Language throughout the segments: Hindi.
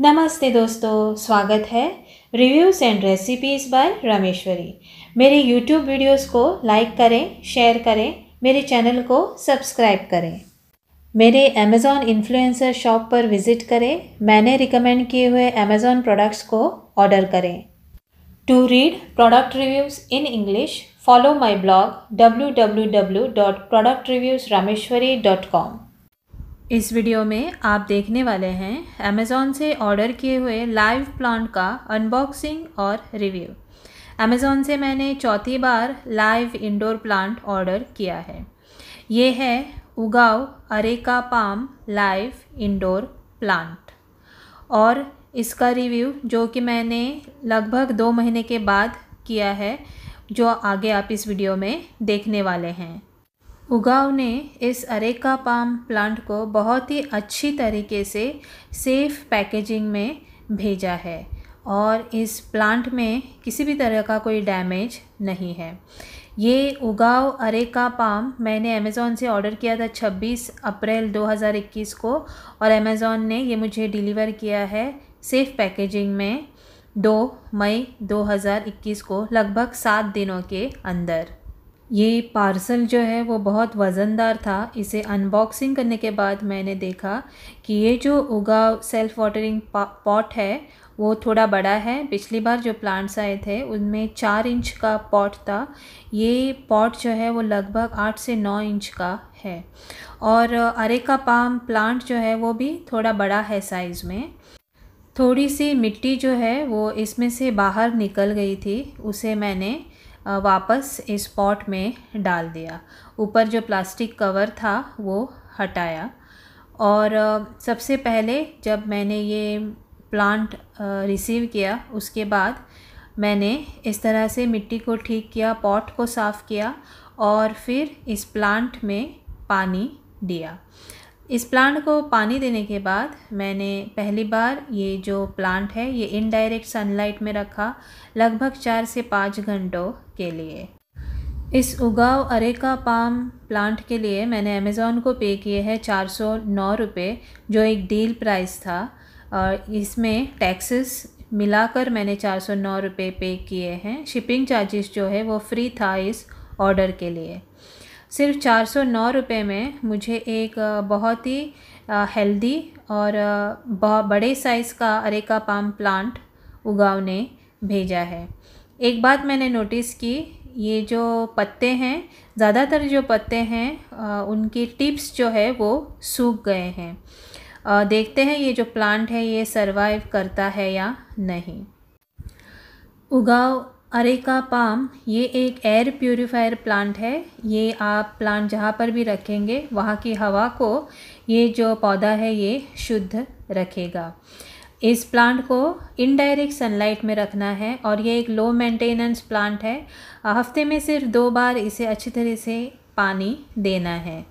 नमस्ते दोस्तों स्वागत है reviews and recipes by Rameshwari मेरे यूट्यूब वीडियोस को लाइक करें शेयर करें मेरे चैनल को सब्सक्राइब करें मेरे अमेज़ॉन इन्फ्लुएंसर शॉप पर विज़िट करें मैंने रिकमेंड किए हुए अमेज़ॉन प्रोडक्ट्स को ऑर्डर करें to read product reviews in English follow my blog W W W dot product reviews Rameshwari dot com इस वीडियो में आप देखने वाले हैं अमेज़ॉन से ऑर्डर किए हुए लाइव प्लांट का अनबॉक्सिंग और रिव्यू अमेज़ॉन से मैंने चौथी बार लाइव इंडोर प्लांट ऑर्डर किया है ये है Ugaoo areca palm live indoor plant और इसका रिव्यू जो कि मैंने लगभग दो महीने के बाद किया है जो आगे आप इस वीडियो में देखने वाले हैं उगाव ने इस अरेका पाम प्लांट को बहुत ही अच्छी तरीके से सेफ पैकेजिंग में भेजा है और इस प्लांट में किसी भी तरह का कोई डैमेज नहीं है ये उगाव अरेका पाम मैंने अमेज़ोन से ऑर्डर किया था 26 अप्रैल 2021 को और अमेज़ोन ने ये मुझे डिलीवर किया है सेफ पैकेजिंग में 2 मई 2021 को लगभग सात दिनों के अंदर ये पार्सल जो है वो बहुत वज़नदार था इसे अनबॉक्सिंग करने के बाद मैंने देखा कि ये जो उगा सेल्फ़ वाटरिंग पॉट है वो थोड़ा बड़ा है पिछली बार जो प्लांट्स आए थे उनमें चार इंच का पॉट था ये पॉट जो है वो लगभग आठ से नौ इंच का है और अरेका पाम प्लांट जो है वो भी थोड़ा बड़ा है साइज़ में थोड़ी सी मिट्टी जो है वो इसमें से बाहर निकल गई थी उसे मैंने वापस इस पॉट में डाल दिया ऊपर जो प्लास्टिक कवर था वो हटाया और सबसे पहले जब मैंने ये प्लांट रिसीव किया उसके बाद मैंने इस तरह से मिट्टी को ठीक किया पॉट को साफ़ किया और फिर इस प्लांट में पानी दिया इस प्लांट को पानी देने के बाद मैंने पहली बार ये जो प्लांट है ये इनडायरेक्ट सनलाइट में रखा लगभग चार से पाँच घंटों के लिए इस उगाव अरेका पाम प्लांट के लिए मैंने अमेज़ोन को पे किए हैं चार सौ नौ रुपये जो एक डील प्राइस था और इसमें टैक्सेस मिलाकर मैंने चार सौ नौ रुपये पे किए हैं शिपिंग चार्जेस जो है वो फ्री था इस ऑर्डर के लिए सिर्फ चार सौ नौ रुपये में मुझे एक बहुत ही हेल्दी और बहुत बड़े साइज़ का अरेका पाम प्लांट उगाव ने भेजा है एक बात मैंने नोटिस की ये जो पत्ते हैं ज़्यादातर जो पत्ते हैं उनकी टिप्स जो है वो सूख गए हैं देखते हैं ये जो प्लांट है ये सरवाइव करता है या नहीं उगाव अरेका पाम ये एक एयर प्योरीफायर प्लांट है ये आप प्लांट जहाँ पर भी रखेंगे वहाँ की हवा को ये जो पौधा है ये शुद्ध रखेगा इस प्लांट को इनडायरेक्ट सनलाइट में रखना है और ये एक लो मेंटेनेंस प्लांट है हफ्ते में सिर्फ दो बार इसे अच्छी तरह से पानी देना है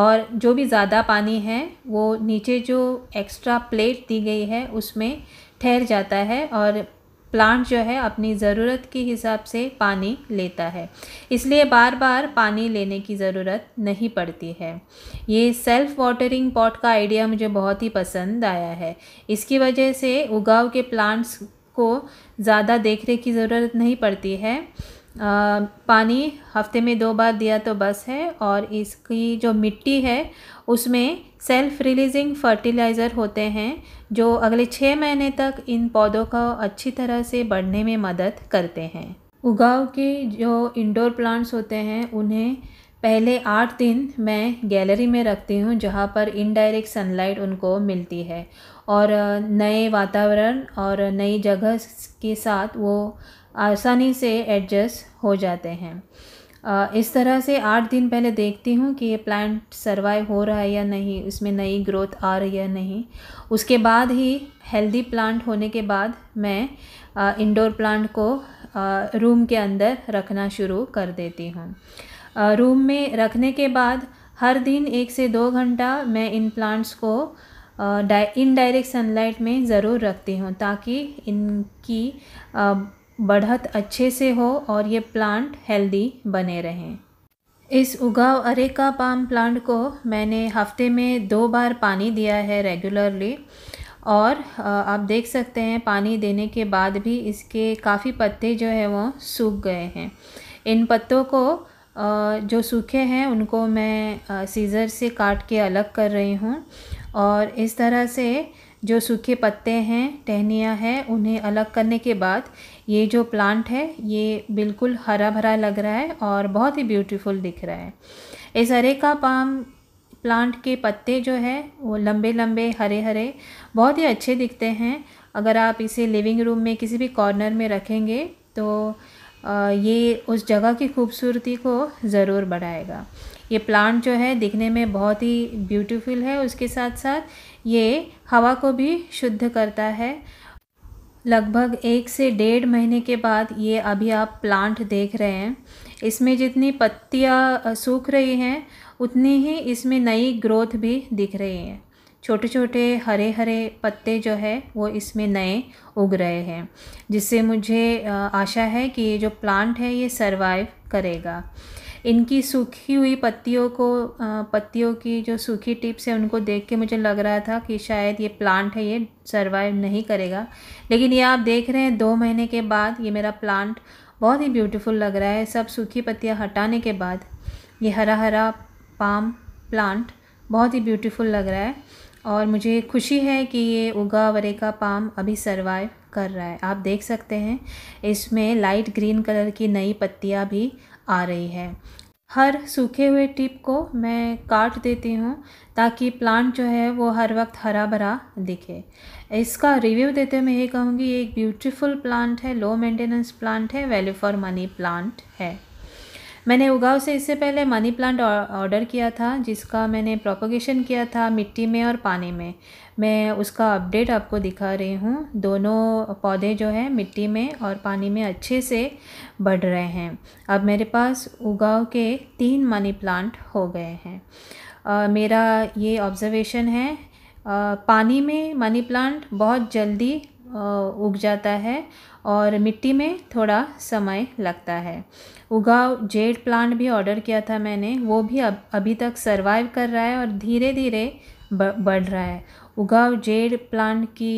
और जो भी ज़्यादा पानी है वो नीचे जो एक्स्ट्रा प्लेट दी गई है उसमें ठहर जाता है और प्लांट जो है अपनी ज़रूरत के हिसाब से पानी लेता है इसलिए बार बार पानी लेने की ज़रूरत नहीं पड़ती है ये सेल्फ वाटरिंग पॉट का आइडिया मुझे बहुत ही पसंद आया है इसकी वजह से उगाव के प्लांट्स को ज़्यादा देखरेख की ज़रूरत नहीं पड़ती है पानी हफ्ते में दो बार दिया तो बस है और इसकी जो मिट्टी है उसमें सेल्फ रिलीजिंग फर्टिलाइज़र होते हैं जो अगले छः महीने तक इन पौधों को अच्छी तरह से बढ़ने में मदद करते हैं उगाव के जो इंडोर प्लांट्स होते हैं उन्हें पहले आठ दिन मैं गैलरी में रखती हूँ जहाँ पर इनडायरेक्ट सनलाइट उनको मिलती है और नए वातावरण और नई जगह के साथ वो आसानी से एडजस्ट हो जाते हैं इस तरह से आठ दिन पहले देखती हूँ कि ये प्लांट सर्वाइव हो रहा है या नहीं उसमें नई ग्रोथ आ रही है नहीं उसके बाद ही हेल्दी प्लांट होने के बाद मैं इंडोर प्लांट को रूम के अंदर रखना शुरू कर देती हूँ रूम में रखने के बाद हर दिन एक से दो घंटा मैं इन प्लांट्स को इनडायरेक्ट सनलाइट में ज़रूर रखती हूँ ताकि इनकी बढ़त अच्छे से हो और ये प्लांट हेल्दी बने रहें इस उगाव अरेका पाम प्लांट को मैंने हफ्ते में दो बार पानी दिया है रेगुलरली और आप देख सकते हैं पानी देने के बाद भी इसके काफ़ी पत्ते जो है वो सूख गए हैं इन पत्तों को जो सूखे हैं उनको मैं सीज़र से काट के अलग कर रही हूँ और इस तरह से जो सूखे पत्ते हैं टहनियाँ हैं उन्हें अलग करने के बाद ये जो प्लांट है ये बिल्कुल हरा भरा लग रहा है और बहुत ही ब्यूटीफुल दिख रहा है इस हरे का पाम प्लांट के पत्ते जो है वो लंबे लंबे हरे हरे बहुत ही अच्छे दिखते हैं अगर आप इसे लिविंग रूम में किसी भी कॉर्नर में रखेंगे तो ये उस जगह की खूबसूरती को ज़रूर बढ़ाएगा ये प्लांट जो है दिखने में बहुत ही ब्यूटीफुल है उसके साथ साथ ये हवा को भी शुद्ध करता है लगभग एक से डेढ़ महीने के बाद ये अभी आप प्लांट देख रहे हैं इसमें जितनी पत्तियाँ सूख रही हैं उतनी ही इसमें नई ग्रोथ भी दिख रही है छोटे छोटे हरे हरे पत्ते जो है वो इसमें नए उग रहे हैं जिससे मुझे आशा है कि ये जो प्लांट है ये सरवाइव करेगा इनकी सूखी हुई पत्तियों को पत्तियों की जो सूखी टिप्स है उनको देख के मुझे लग रहा था कि शायद ये प्लांट है ये सर्वाइव नहीं करेगा लेकिन ये आप देख रहे हैं दो महीने के बाद ये मेरा प्लांट बहुत ही ब्यूटीफुल लग रहा है सब सूखी पत्तियाँ हटाने के बाद ये हरा हरा पाम प्लांट बहुत ही ब्यूटीफुल लग रहा है और मुझे खुशी है कि ये उगा वरे का पाम अभी सर्वाइव कर रहा है आप देख सकते हैं इसमें लाइट ग्रीन कलर की नई पत्तियाँ भी आ रही है हर सूखे हुए टिप को मैं काट देती हूँ ताकि प्लांट जो है वो हर वक्त हरा भरा दिखे इसका रिव्यू देते हुए मैं ये कहूँगी ये एक ब्यूटीफुल प्लांट है लो मेंटेनेंस प्लांट है वैल्यू फॉर मनी प्लांट है मैंने उगाव से इससे पहले मनी प्लांट ऑर्डर किया था जिसका मैंने प्रोपोगेशन किया था मिट्टी में और पानी में मैं उसका अपडेट आपको दिखा रही हूँ दोनों पौधे जो है मिट्टी में और पानी में अच्छे से बढ़ रहे हैं अब मेरे पास उगाव के तीन मनी प्लांट हो गए हैं मेरा ये ऑब्जर्वेशन है आ, पानी में मनी प्लांट बहुत जल्दी उग जाता है और मिट्टी में थोड़ा समय लगता है उगाव जेड प्लांट भी ऑर्डर किया था मैंने वो भी अब अभी तक सर्वाइव कर रहा है और धीरे धीरे बढ़ रहा है उगाव जेड प्लांट की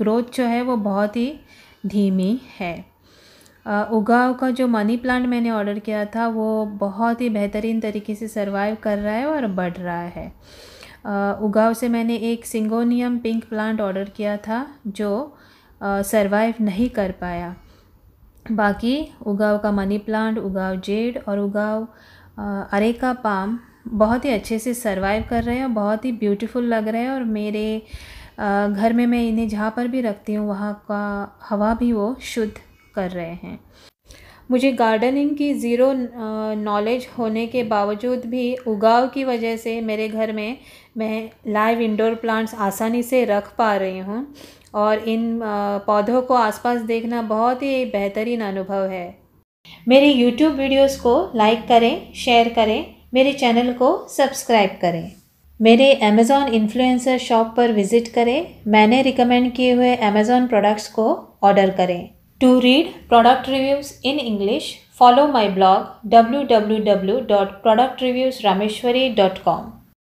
ग्रोथ जो है वो बहुत ही धीमी है उगाव का जो मनी प्लांट मैंने ऑर्डर किया था वो बहुत ही बेहतरीन तरीके से सर्वाइव कर रहा है और बढ़ रहा है उगाव से मैंने एक सिंगोनियम पिंक प्लांट ऑर्डर किया था जो सर्वाइव नहीं कर पाया बाकी उगाव का मनी प्लांट उगाव जेड और उगाव अरेका पाम बहुत ही अच्छे से सर्वाइव कर रहे हैं और बहुत ही ब्यूटीफुल लग रहे हैं और मेरे घर में मैं इन्हें जहाँ पर भी रखती हूँ वहाँ का हवा भी वो शुद्ध कर रहे हैं मुझे गार्डनिंग की ज़ीरो नॉलेज होने के बावजूद भी उगाव की वजह से मेरे घर में मैं लाइव इंडोर प्लांट्स आसानी से रख पा रही हूँ और इन पौधों को आसपास देखना बहुत ही बेहतरीन अनुभव है मेरे यूट्यूब वीडियोस को लाइक करें शेयर करें मेरे चैनल को सब्सक्राइब करें मेरे अमेज़ॉन इन्फ्लुएंसर शॉप पर विज़िट करें मैंने रिकमेंड किए हुए अमेज़ॉन प्रोडक्ट्स को ऑर्डर करें To read product reviews in English, follow my blog www.productreviewsrameshwari.com.